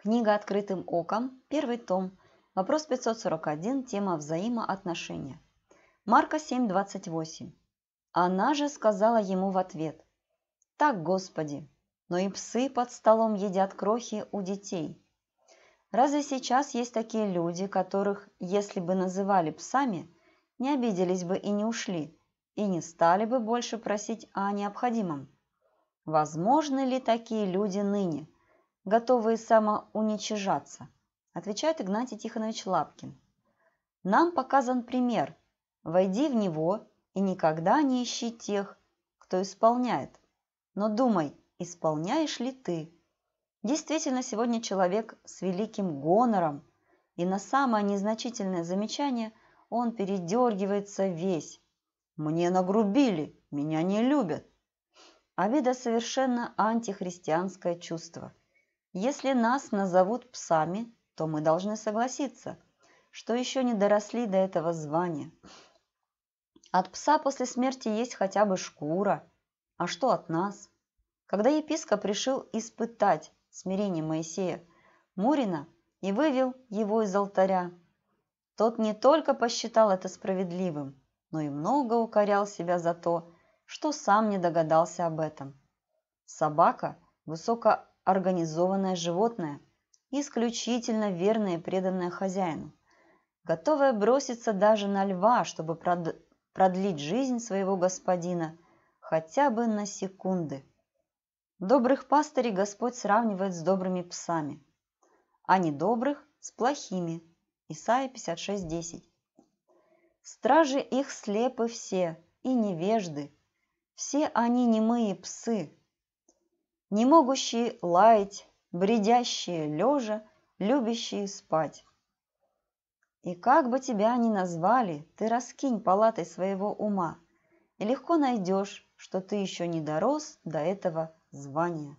Книга «Открытым оком», первый том, вопрос 541, тема «Взаимоотношения». Марка 7:28. Она же сказала ему в ответ, «Так, Господи, но и псы под столом едят крохи у детей». Разве сейчас есть такие люди, которых, если бы называли псами, не обиделись бы и не ушли, и не стали бы больше просить о необходимом? Возможны ли такие люди ныне – готовые самоуничижаться, отвечает Игнатий Тихонович Лапкин. Нам показан пример. Войди в него и никогда не ищи тех, кто исполняет. Но думай, исполняешь ли ты? Действительно, сегодня человек с великим гонором, и на самое незначительное замечание он передергивается весь. «Мне нагрубили, меня не любят». Обида – совершенно антихристианское чувство – если нас назовут псами, то мы должны согласиться, что еще не доросли до этого звания. От пса после смерти есть хотя бы шкура. А что от нас? Когда епископ решил испытать смирение Моисея Мурина и вывел его из алтаря, тот не только посчитал это справедливым, но и много укорял себя за то, что сам не догадался об этом. Собака – высоко организованное животное, исключительно верное и преданное хозяину, готовое броситься даже на льва, чтобы прод... продлить жизнь своего господина хотя бы на секунды. Добрых пастырей Господь сравнивает с добрыми псами, а недобрых – с плохими. Исайя 56.10 Стражи их слепы все и невежды, все они немые псы, не могущие лаять, бредящие лежа, любящие спать. И как бы тебя ни назвали, ты раскинь палатой своего ума, и легко найдешь, что ты еще не дорос до этого звания.